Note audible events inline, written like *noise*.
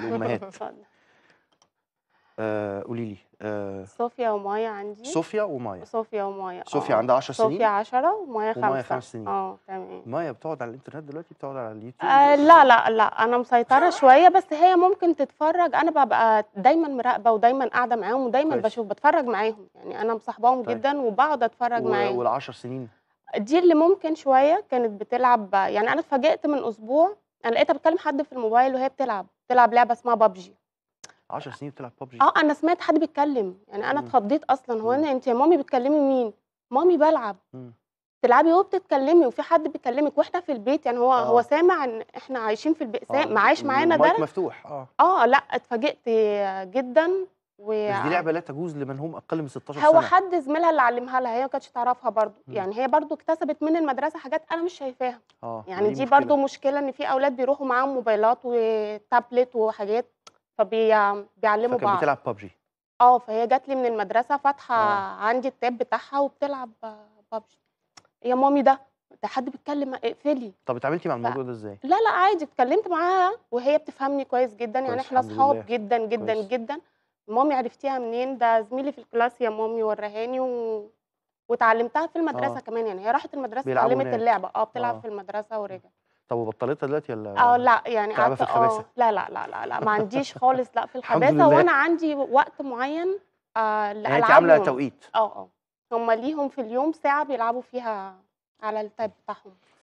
الامهات *laughs* آه، قولي لي آه، صوفيا ومايا عندي صوفيا ومايا صوفيا ومايا آه. صوفيا عندها 10 سنين صوفيا 10 ومايا 5 ومايا 5 سنين اه تمام مايا بتقعد على الانترنت دلوقتي بتقعد على اليوتيوب آه لا لا لا انا مسيطره *laughs* شويه بس هي ممكن تتفرج انا ببقى دايما مراقبه ودايما قاعده معاهم ودايما طيب. بشوف بتفرج معاهم يعني انا مصاحباهم طيب. جدا وبقعد اتفرج و... معاهم وال 10 سنين دي اللي ممكن شويه كانت بتلعب يعني انا اتفاجئت من اسبوع انا لقيتها بتكلم حد في الموبايل وهي بتلعب بتلعب لعبه اسمها بابجي 10 سنين بتلعب بابجي اه انا سمعت حد بيتكلم يعني انا اتخضيت اصلا هو انا انت يا مامي بتكلمي مين مامي بلعب مم. بتلعبي وبتتكلمي وفي حد بيكلمك واحنا في البيت يعني هو آه. هو سامع ان احنا عايشين في البيت سامع آه. عايش معانا ده مفتوح اه اه لا اتفاجئت جدا و بس دي لعبه لا تجوز لمن هم اقل من 16 سنه هو حد زميلها اللي علمها لها هي ما كانتش تعرفها برضو م. يعني هي برضو اكتسبت من المدرسه حاجات انا مش شايفاها آه يعني دي, دي مشكلة. برضو مشكله ان في اولاد بيروحوا معاهم موبايلات وتابلت وحاجات فبيعلموا بعض بتلعب ببجي اه فهي جات لي من المدرسه فاتحه آه. عندي التاب بتاعها وبتلعب ببجي يا مامي ده ده حد بيتكلم اقفلي طب اتعاملتي مع الموضوع ف... ده ازاي لا لا عادي اتكلمت معاها وهي بتفهمني كويس جدا يعني احنا اصحاب جدا جدا كويس. جدا مامي عرفتيها منين ده زميلي في الكلاس يا مامي ورهاني و... وتعلمتها في المدرسه آه. كمان يعني هي راحت المدرسه اتعلمت اللعبه اه بتلعب آه. في المدرسه ورجعت طب وبطلتها دلوقتي ولا اه لا يعني قعدت اه لا لا لا لا, لا ما عنديش *laughs* خالص لا في الخباثه وانا عندي وقت معين آه يعني انت عامله توقيت اه اه هم ليهم في اليوم ساعه بيلعبوا فيها على التاب بتاعهم